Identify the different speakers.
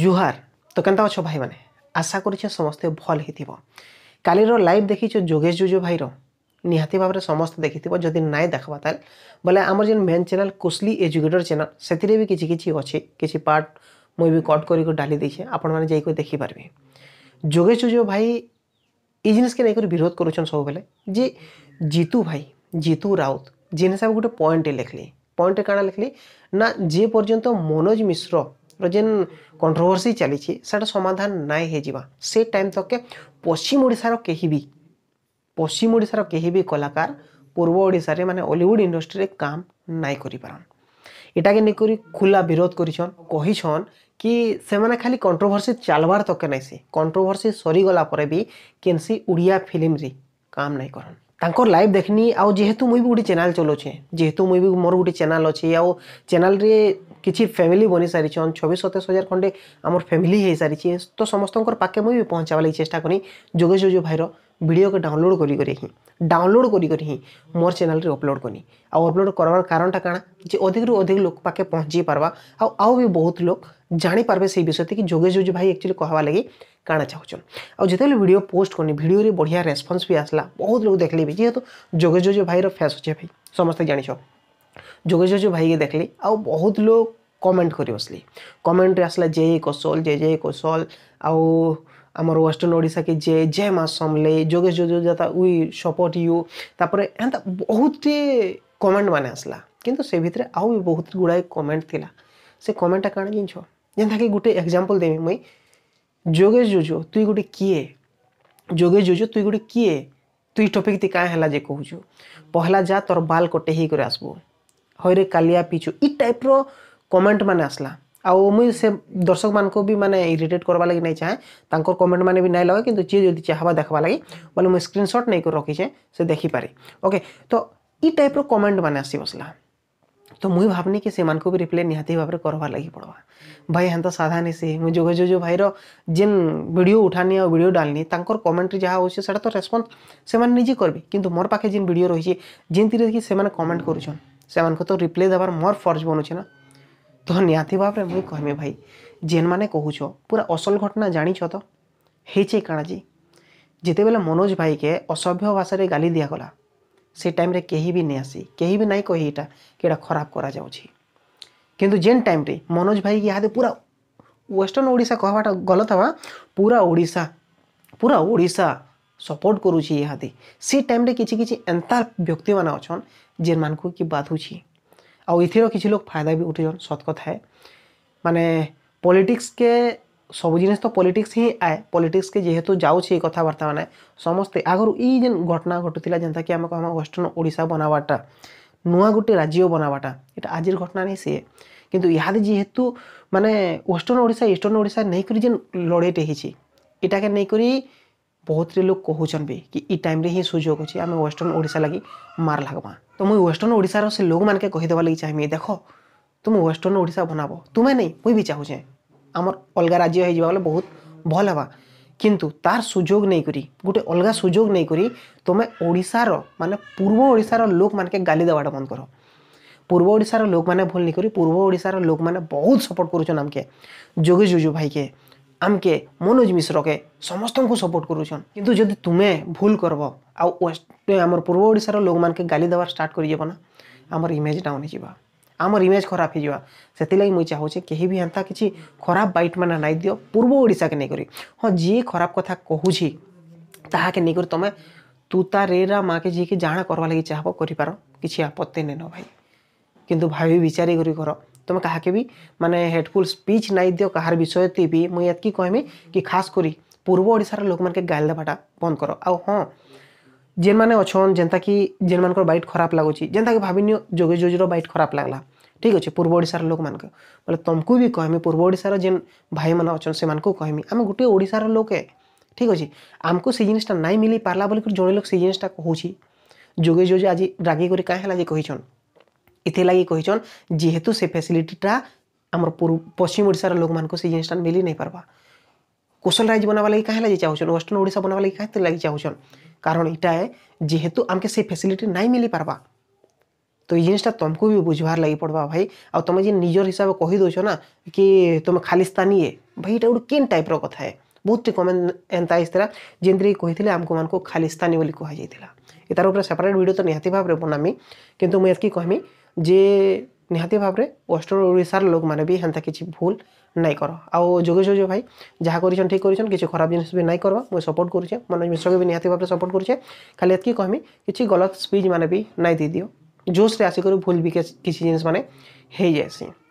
Speaker 1: জুহার তো কেন্তা অছ ভাই মানে আশা করছে সমস্তে ভল হয়েছিল কালির লাইভ দেখিছ যোগেশ জুজু ভাইর নিহতি ভাবে সমস্ত দেখি থাকবে যদি নাই দেখবা তাহলে বলে আমার যে মেন চ্যানেল কুশলি এজুকেটর চ্যানেল সেতিরে বি কিছু কিছু অছে কিছু পার্ট মুই বি কট করি ডালি দিয়েছে আপন মানে যাই দেখি পারবে যোগেশ জুজু ভাই এই জিনিসকে নিয়ে বিরোধ করছেন সবুলে যে জিতু ভাই জিতু রাউত যে হিসাবে গোটে পয়েন্টে লেখলি পয়েন্টে কাଣା লেখলি না যে পর্যন্ত মনোজ মিশ্র ଯେନ୍ କଣ୍ଟ୍ରୋଭର୍ସି ଚାଲିଛି ସେଇଟା ସମାଧାନ ନାଇଁ ହେଇଯିବା ସେ ଟାଇମ୍ ତକେ ପଶ୍ଚିମ ଓଡ଼ିଶାର କେହି ବି ପଶ୍ଚିମ ଓଡ଼ିଶାର କେହି ବି କଲାକାର ପୂର୍ବ ଓଡ଼ିଶାରେ ମାନେ ଅଲିଉଡ଼ ଇଣ୍ଡଷ୍ଟ୍ରିରେ କାମ ନାଇଁ କରିପାରନ୍ ଏଟାକେ ନେଇକରି ଖୋଲା ବିରୋଧ କରିଛନ୍ କହିଛନ୍ କି ସେମାନେ ଖାଲି କଣ୍ଟ୍ରୋଭର୍ସି ଚାଲବାର ତକେ ନାଇଁ ସେ କଣ୍ଟ୍ରୋଭର୍ସି ସରିଗଲା ପରେ ବି କେନ୍ସି ଓଡ଼ିଆ ଫିଲ୍ମରେ କାମ ନାଇଁ କରନ୍ ତାଙ୍କର ଲାଇଭ୍ ଦେଖିନି ଆଉ ଯେହେତୁ ମୁଇଁ ବି ଗୋଟେ ଚ୍ୟାନେଲ୍ ଚଲଉଛେ ଯେହେତୁ ମୁଇଁ ବି ମୋର ଗୋଟେ ଚ୍ୟାନେଲ୍ ଅଛି ଆଉ ଚ୍ୟାନେଲ୍ରେ किसी फैमिली बनी सारी छबिश सतैश हजार खंडे आम फैमिली हो सारी तो समस्त पाके मुझ भी पहुँचा लगी चेस्टा करी जोगेश जो भाईर भिडियो के डाउनलोड कर डाउनलोड कर मोर चेल अपलोड करनी आपलोड करार कारणटा कण जो अधिक रू अधिक लोक पाखे पहुँची पार्बा आउ भी बहुत लोग जापारे से विषय कि जोगेश जोजी भाई एक्चुअली कहवा लगी कण चाहन आज जिते भिडियो पोस्ट कनी भिड रे बढ़िया रेस्पन्स भी आसला बहुत लोग देखले भी जीत जोगेश जोजी भाई फैस अच्छे भाई समस्ते जाच जोगेश्वर भाई के ली आउ बहुत लोग कमेंट कर बसली कमेंट आसला जय कौशल जय जय कौशल आउ आम वेस्टर्न ओडा के जे जय माँ समले जोगेश जो जो जाता सपोर्ट यू तापर एंता बहुत ही कमेंट मान आसला किंतु से भितर आउ भी बहुत गुड़ाए कमेंट थी से कमेंटा कण जिन जेनता कि गोटे एक्जामपल देवी मुई जोगेश जो जो तु गोटे किए जोगेश जो जो तु गोटे किए तु टपिक ती क्या है कहु पहला जा तोर बाल कटे ही आसबू हईरे कालिया पीछु इ टाइप र कमेंट मैंने आसला आ मुई से दर्शक मानक भी मैंने इरीटेट करवा लगे नहीं चाहे तर कमेंट मैंने भी नहीं लगे कि जी चाहवा देखा लगे बोले मुझे स्क्रीनसट नहीं कर रखीचे से देखिपारे ओके तो इ टाइप र मैंने आसी बसला तो मुई भावनी कि से भी रिप्लाई निहाती भाव में करवा लगी पड़वा भाई हाँ तो साधा नहीं सी मुझे जो जो भाईर जेन वीडियो उठानी और वीडियो डालनी तर कमेंट जहाँ होता तो रेस्पन्स से निजे करी कि मोर पाखे जेन भिड रही है जेन थी कि कमेंट करुच्छा ସେମାନଙ୍କୁ ତ ରିପ୍ଲେ ଦେବାର ମୋର ଫର୍ଜ ବନୁଛି ନା ତ ନିହାତି ଭାବରେ ମୁଇଁ କହିମି ଭାଇ ଯେନ୍ମାନେ କହୁଛ ପୁରା ଅସଲ ଘଟଣା ଜାଣିଛ ତ ହେଇଛେ କାଣା ଯେ ଯେତେବେଳେ ମନୋଜ ଭାଇକେ ଅସଭ୍ୟ ଭାଷାରେ ଗାଲି ଦିଆଗଲା ସେ ଟାଇମ୍ରେ କେହି ବି ନେଇ ଆସି କେହି ବି ନାଇଁ କହି ଏଇଟା କି ଏଇଟା ଖରାପ କରାଯାଉଛି କିନ୍ତୁ ଯେନ୍ ଟାଇମ୍ରେ ମନୋଜ ଭାଇ ଇହାଦେ ପୁରା ୱେଷ୍ଟର୍ଣ୍ଣ ଓଡ଼ିଶା କହିବାଟା ଗଲତ ହେବା ପୁରା ଓଡ଼ିଶା ପୁରା ଓଡ଼ିଶା ସପୋର୍ଟ କରୁଛି ଇହାଦେ ସେ ଟାଇମ୍ରେ କିଛି କିଛି ଏନ୍ତା ବ୍ୟକ୍ତିମାନେ ଅଛନ୍ ଯେନ୍ମାନଙ୍କୁ କି ବାଧୁଛି ଆଉ ଏଥିର କିଛି ଲୋକ ଫାଇଦା ବି ଉଠୁଛନ୍ ସତ୍ କଥା ଏ ମାନେ ପଲିଟିକ୍ସକେ ସବୁ ଜିନିଷ ତ ପଲିଟିକ୍ସ ହିଁ ଆଏ ପଲିଟିକ୍ସକେ ଯେହେତୁ ଯାଉଛି ଏଇ କଥାବାର୍ତ୍ତାମାନେ ସମସ୍ତେ ଆଗରୁ ଇ ଯେନ୍ ଘଟଣା ଘଟୁଥିଲା ଯେନ୍ତାକି ଆମେ କହମା ୱେଷ୍ଟର୍ଣ୍ଣ ଓଡ଼ିଶା ବନାବାଟା ନୂଆ ଗୋଟେ ରାଜ୍ୟ ବନାବାଟା ଏଇଟା ଆଜିର ଘଟଣା ନାହିଁ ସିଏ କିନ୍ତୁ ଇହାଦେ ଯେହେତୁ ମାନେ ୱେଷ୍ଟର୍ଣ୍ଣ ଓଡ଼ିଶା ଇଷ୍ଟର୍ଣ୍ଣ ଓଡ଼ିଶା ନେଇକରି ଯେନ୍ ଲଢ଼େଇଟେ ହେଇଛି ଏଇଟାକେ ନେଇକରି ବହୁତଟେ ଲୋକ କହୁଛନ୍ ବି କି ଇ ଟାଇମ୍ରେ ହିଁ ସୁଯୋଗ ଅଛି ଆମେ ୱେଷ୍ଟର୍ଣ୍ଣ ଓଡ଼ିଶା ଲାଗି ମାର୍ ଲାଗ୍ବା ତ ମୁଇଁ ୱେଷ୍ଟର୍ଣ୍ଣ ଓଡ଼ିଶାର ସେ ଲୋକମାନକେ କହିଦେବା ଲାଗି ଚାହିଁମି ଦେଖ ତୁମେ ୱେଷ୍ଟର୍ଣ୍ଣ ଓଡ଼ିଶା ବନାବ ତୁମେ ନେଇ ମୁଇଁ ବି ଚାହୁଁଛେ ଆମର ଅଲଗା ରାଜ୍ୟ ହେଇଯିବା ବୋଲେ ବହୁତ ଭଲ ହେବା କିନ୍ତୁ ତାର ସୁଯୋଗ ନେଇକରି ଗୋଟେ ଅଲଗା ସୁଯୋଗ ନେଇକରି ତୁମେ ଓଡ଼ିଶାର ମାନେ ପୂର୍ବ ଓଡ଼ିଶାର ଲୋକମାନକେ ଗାଲି ଦେବାଟା ବନ୍ଦ କର ପୂର୍ବ ଓଡ଼ିଶାର ଲୋକମାନେ ଭୁଲ ନେଇକରି ପୂର୍ବ ଓଡ଼ିଶାର ଲୋକମାନେ ବହୁତ ସପୋର୍ଟ କରୁଛନ୍ ଆମକେ ଯୋଗେଶ ଜୁଜୁ ଭାଇକେ আমকে মনোজ মিশ্রকে সমস্ত সপোর্ট করুছন কিন্তু যদি তুমি ভুল করব ଭୁଲ আমার পূর্ব ୱେଷ୍ଟ লোক ପୂର୍ବ গালি ଲୋକମାନଙ୍କୁ স্টার্ট করে যাব না আমার ইমেজ ডাউন হয়ে যা আমার ইমেজ খারাপ হয়ে যা সেগে মুই চাহুছি কেহি বি এন্তা কিছু খারাপ বাইট মানে নাই দিও পূর্ব ওড়শাকে নিয়ে করি হ্যাঁ যে খারাপ কথা কুছি তাহাকে নিয়ে করে তুমি তু তা রেরা মাকে যিকে জাঁ করবার লাগি চাহব করিপার কিছু আপত্তি নেন ভাই কিন্তু ভাবি বিচারি করি কর तुम तो के भी मानने हेडफुल स्पीच नहीं दि कहार विषय भी मुझे ये कहमी कि खास करी पूर्व ओडार लोक मैंने गाल देवाटा बंद कर आउ हाँ जेन मैंने अच्छा जेनता कि जेन मान बैट खराब लगुच जेनता कि भावनी जोगे जोजर बैट खराब लगला ठीक अच्छे पूर्व ओडार लोक मैं बोले तुमको भी कहमी पूर्व ओडार जेन भाई मैंने अच्छे से कहमी आम गोटे ओडार लोके ठीक अच्छे आमको से जिनटा नहीं मिल पार्ला বলিকরি जो লোক से जिनटा কହୁছি जोगे जोजे आज রাগি कहीं कही इतलागी कहीछन जीतु से फैसिलिटीटा आम पश्चिम ओडार लोक मैं जिन जिनटा मिली नहीं पार्बा कौशल राइज बनाबा लगी कहीं लगे चाहछन वेस्टर्ण ओडा बनाबा लगी कहते लगे चाहछन कारण इटा जेहेतु आमके से फैसिलिटी नहीं मिली पार्बा तो ये जिनटा तुमको भी बुझार लगी पड़वा भाई तुम जी निजर हिसाब से कही दौ ना कि तुम खाली स्थानीय भाई ये गोटे किन टाइप्र कथाए बहुत ही कमेंट एंता आईरा जेमती कि कही आमको मानक खाली स्थानीय कह जाइए यार सेपरेट भिड तो निहाती भाव में बनामी कितना मुझे कहमी ଯେ ନିହାତି ଭାବରେ ୱେଷ୍ଟର୍ଣ୍ଣ ଓଡ଼ିଶାର ଲୋକମାନେ ବି ହେନ୍ତା କିଛି ଭୁଲ ନାଇଁ କର ଆଉ ଯୋଗେଶ୍ୱର ଭାଇ ଯାହା କରିଛନ୍ ଠିକ୍ କରିଛନ୍ କିଛି ଖରାପ ଜିନିଷ ବି ନାଇଁ କରବା ମୁଇଁ ସପୋର୍ଟ କରୁଛେ ମନୋଜ ମିଶ୍ରକୁ ବି ନିହାତି ଭାବରେ ସପୋର୍ଟ କରୁଛେ ଖାଲି ଏତିକି କହିମି କିଛି ଗଲତ ସ୍ପିଚ୍ ମାନେ ବି ନାଇଁ ଦେଇଦିଅ ଜୋସ୍ରେ ଆସିକରି ଭୁଲ ବି କିଛି ଜିନିଷ ମାନେ ହେଇଯାଏସି